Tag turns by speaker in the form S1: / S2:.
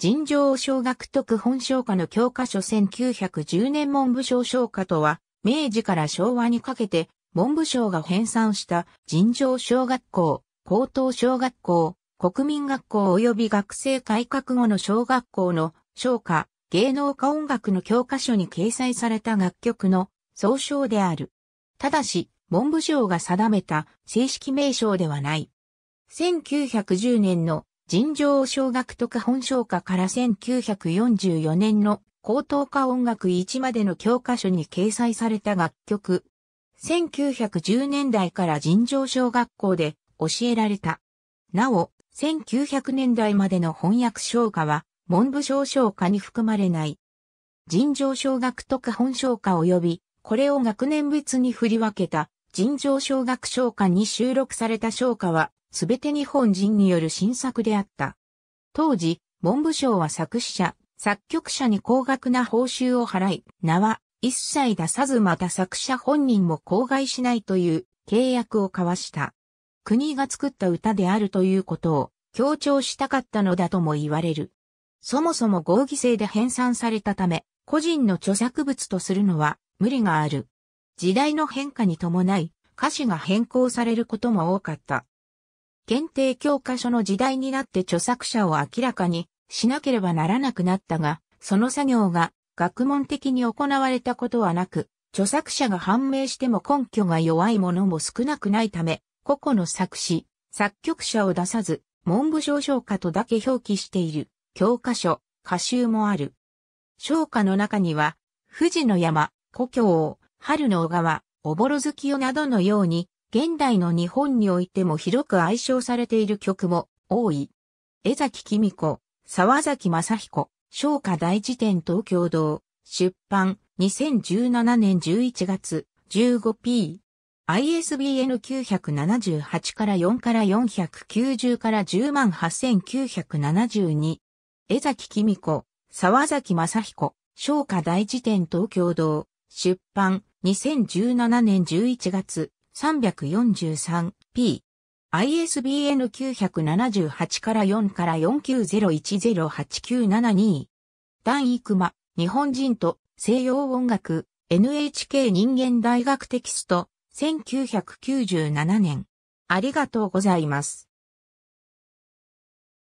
S1: 尋常小学徳本小科の教科書1910年文部省小科とは、明治から昭和にかけて、文部省が編纂した尋常小学校、高等小学校、国民学校及び学生改革後の小学校の小科、芸能科音楽の教科書に掲載された楽曲の総称である。ただし、文部省が定めた正式名称ではない。1910年の尋常小学特本小科から1944年の高等科音楽1までの教科書に掲載された楽曲。1910年代から尋常小学校で教えられた。なお、1900年代までの翻訳小科は文部省小科に含まれない。尋常小学特本小科及び、これを学年別に振り分けた尋常小学小科に収録された小科はすべて日本人による新作であった。当時、文部省は作詞者、作曲者に高額な報酬を払い、名は一切出さずまた作者本人も口外しないという契約を交わした。国が作った歌であるということを強調したかったのだとも言われる。そもそも合議制で編纂されたため、個人の著作物とするのは無理がある。時代の変化に伴い、歌詞が変更されることも多かった。限定教科書の時代になって著作者を明らかにしなければならなくなったが、その作業が学問的に行われたことはなく、著作者が判明しても根拠が弱いものも少なくないため、個々の作詞、作曲者を出さず、文部省唱歌とだけ表記している教科書、歌集もある。唱歌の中には、富士の山、故郷、春の小川、おぼろ月夜などのように、現代の日本においても広く愛称されている曲も多い。江崎紀美子、沢崎正彦、昇華大辞典東京堂、出版、2017年11月 15p。ISBN 978から4から490から108,972。江崎紀美子、沢崎正彦、昇華大辞典東京堂、出版、2017年11月 343P。ISBN 978から4から490108972。段イク日本人と西洋音楽、NHK 人間大学テキスト、1997年。ありがとうございます。